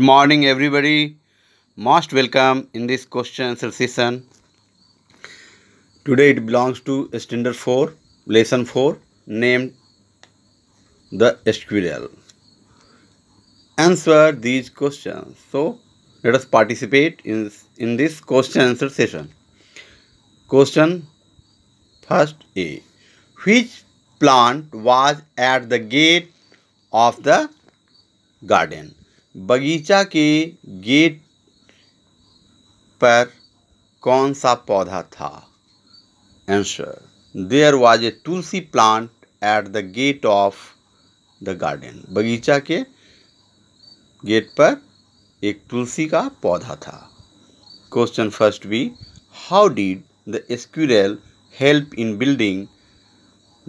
Good morning everybody most welcome in this question answer session today it belongs to standard 4 lesson 4 named the sql answer these questions so let us participate in in this question answer session question first a which plant was at the gate of the garden बगीचा के गेट पर कौन सा पौधा था answer there was a tulsi plant at the gate of the garden बगीचा के गेट पर एक तुलसी का पौधा था question first B how did the squirrel help in building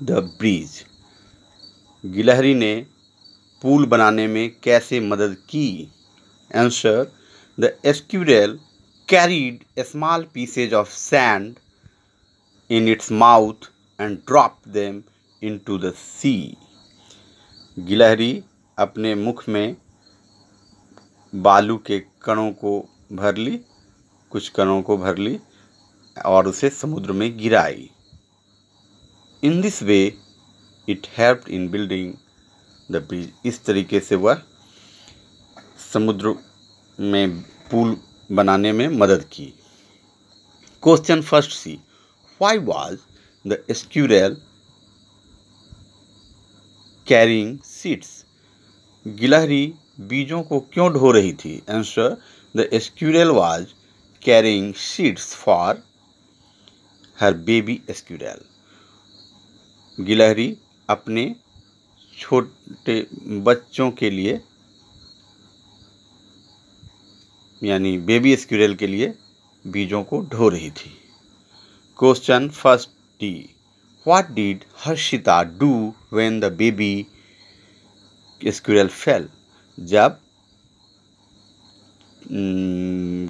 the bridge गिलहरी ने पूल बनाने में कैसे मदद की answer the squirrel carried small pieces of sand in its mouth and drop them into the sea गिलहरी अपने मुख में बालू के कणों को भर ली कुछ कणों को भर ली और उसे समुद्र में गिराई in this way it helped in building the bridge इस तरीके से वह समुद्र में पुल बनाने में मदद की question first C why was the squirrel carrying seeds गिलहरी बीजों को क्यों ढो रही थी answer the squirrel was carrying seeds for her baby squirrel गिलहरी अपने छोटे बच्चों के लिए यानी बेबी स्क्यूरल के लिए बीजों को ढो रही थी question first D what did Harshita do when the baby squirrel fell जब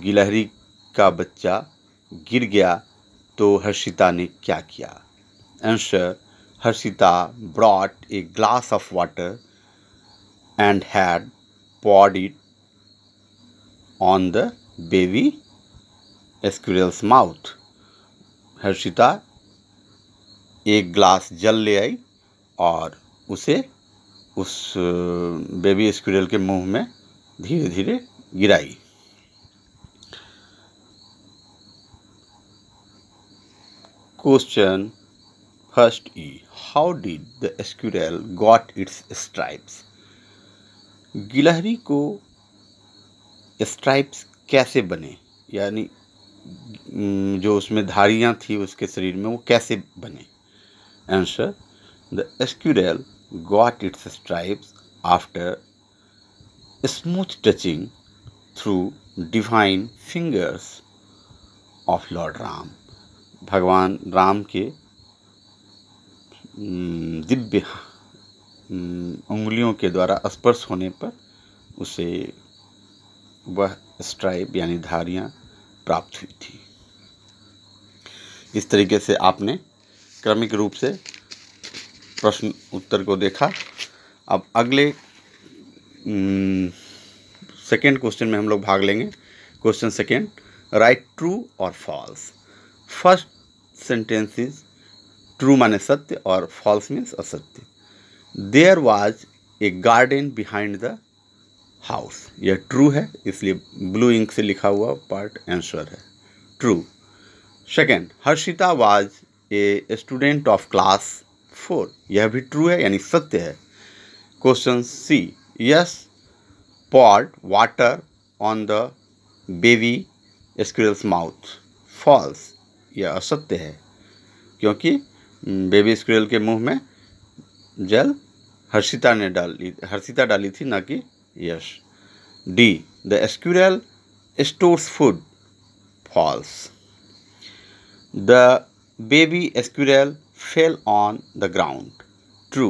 गिलहरी का बच्चा गिर गया तो हर्षिता ने क्या किया answer Harshita brought a glass of water and had poured it on the baby squirrel's mouth. Harshita एक ग्लास जल ले आई और उसे उस बेबी स्क्रियल के मुंह में धीरे धीरे गिराई question first E how did the squirrel got its stripes गिलहरी को स्ट्राइप्स कैसे बने यानी जो उसमें धारियाँ थी उसके शरीर में वो कैसे बने answer the squirrel got its stripes after smooth touching through divine fingers of lord Ram भगवान राम के हम्म, दिव्य हम्म, उंगलियों के द्वारा स्पर्श होने पर उसे वह स्ट्राइप यानी धारियाँ प्राप्त हुई थी इस तरीके से आपने क्रमिक रूप से प्रश्न उत्तर को देखा अब अगले सेकेंड हम्म, क्वेश्चन में हम लोग भाग लेंगे क्वेश्चन सेकेंड राइट ट्रू और false first sentence is true माने सत्य और फॉल्स मीन्स असत्य there was a garden behind the house यह ट्रू है इसलिए ब्लू इंक से लिखा हुआ पार्ट आंसर है true second Harshita was a student of class four यह भी ट्रू है यानी सत्य है question C Yash put water on the baby squirrel's mouth false यह असत्य है क्योंकि बेबी स्क्रेल के मुंह में जल हर्षिता ने डाली हर्षिता डाली थी ना कि Yash D the squirrel stores food false the baby squirrel fell on the ground true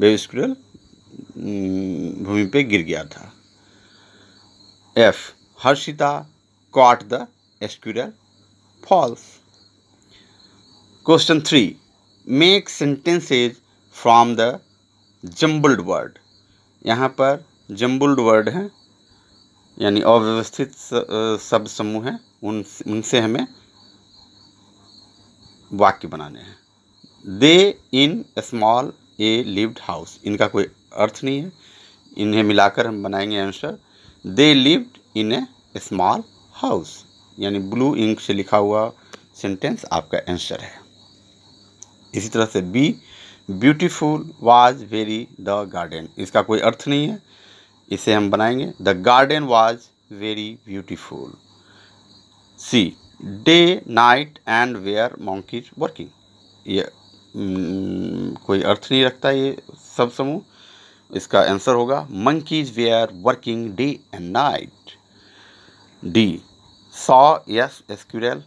baby squirrel भूमि पे गिर गया था F Harshita caught the squirrel false question three make sentences from the jumbled word यहाँ पर जम्बल्ड वर्ड हैं यानी अव्यवस्थित शब्द समूह हैं उन उनसे हमें वाक्य बनाने हैं they in small a lived house इनका कोई अर्थ नहीं है इन्हें मिलाकर हम बनाएंगे answer they lived in a small house यानी ब्लू इंक से लिखा हुआ सेंटेंस आपका आंसर है इसी तरह से B beautiful was very the garden इसका कोई अर्थ नहीं है इसे हम बनाएंगे the garden was very beautiful C day night and were monkeys working ये हम्म, कोई अर्थ नहीं रखता ये सब समूह इसका आंसर होगा monkeys were working day and night D saw Yash squirrel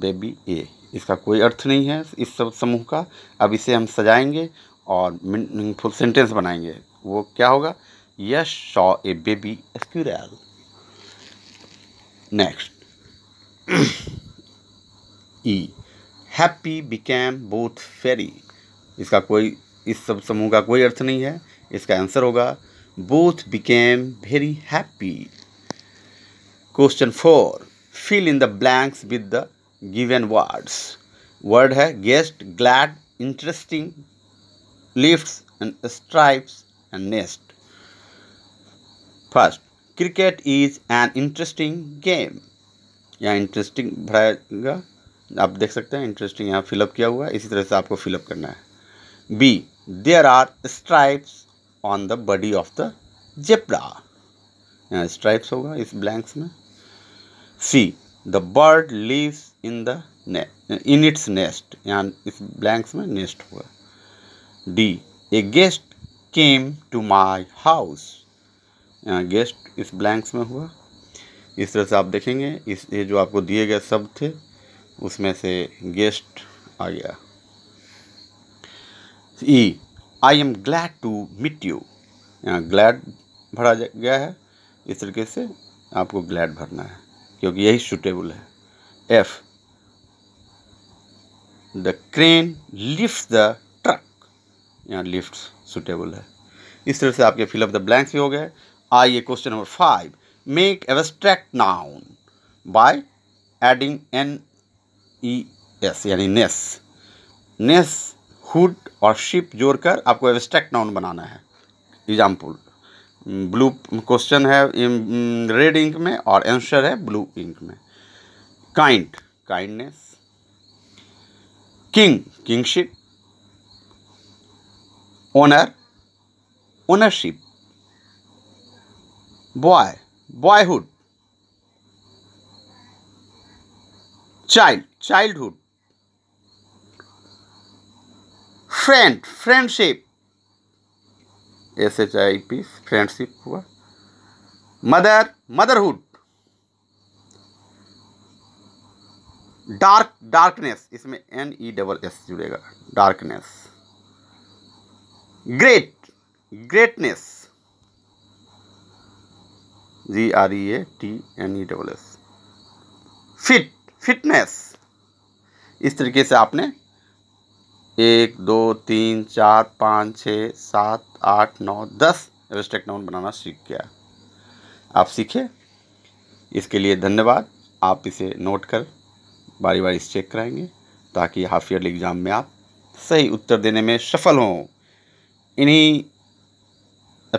baby a इसका कोई अर्थ नहीं है इस सब समूह का अब इसे हम सजाएंगे और मीनिंगफुल सेंटेंस बनाएंगे वो क्या होगा Yash saw a baby squirrel next E happy became both very इसका कोई इस सब समूह का कोई अर्थ नहीं है इसका आंसर होगा both became very happy question four fill in the blanks with the given words word है guest glad interesting lifts and stripes and nest first cricket is an interesting game यहाँ इंटरेस्टिंग भराएगा आप देख सकते हैं interesting यहाँ fill up किया हुआ है इसी तरह से आपको फिलअप करना है B there are stripes on the body of the zebra यहाँ स्ट्राइप्स होगा इस ब्लैंक्स में C the bird lives in the in its nest यहाँ इस ब्लैंक्स में नेस्ट हुआ D a guest came to my house यहाँ गेस्ट इस ब्लैंक्स में हुआ इस तरह से आप देखेंगे इस ये जो आपको दिए गए शब्द थे उसमें से गेस्ट आ गया E I am glad to meet you यहाँ ग्लैड भरा गया है इस तरीके से आपको ग्लैड भरना है क्योंकि यही सुटेबल है F the crane lift the truck यहाँ लिफ्ट सुटेबल है इस तरह से आपके फिलअप द ब्लैंक्स भी हो गए आइए question number five make abstract noun by adding N E S यानी नेस नेस हुड और शिप जोड़कर आपको एबस्ट्रैक्ट नाउन बनाना है एग्जाम्पल ब्लू क्वेश्चन है रेड इंक में और आंसर है ब्लू इंक में kind kindness king kingship owner ownership boy boyhood child childhood friend friendship S H I P friendship हुआ मदर मदरहुड डार्क डार्कनेस इसमें N E double S जुड़ेगा darkness great greatness G R E A T N E double S fit fitness इस तरीके से आपने एक दो तीन चार पाँच छः सात आठ नौ दस एब्स्ट्रैक्ट नाउन बनाना सीख गया आप सीखे इसके लिए धन्यवाद आप इसे नोट कर बारी बारी से चेक कराएंगे ताकि हाफ ईयरली एग्ज़ाम में आप सही उत्तर देने में सफल हों इन्हीं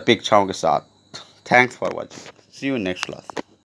अपेक्षाओं के साथ thanks for watching see you next class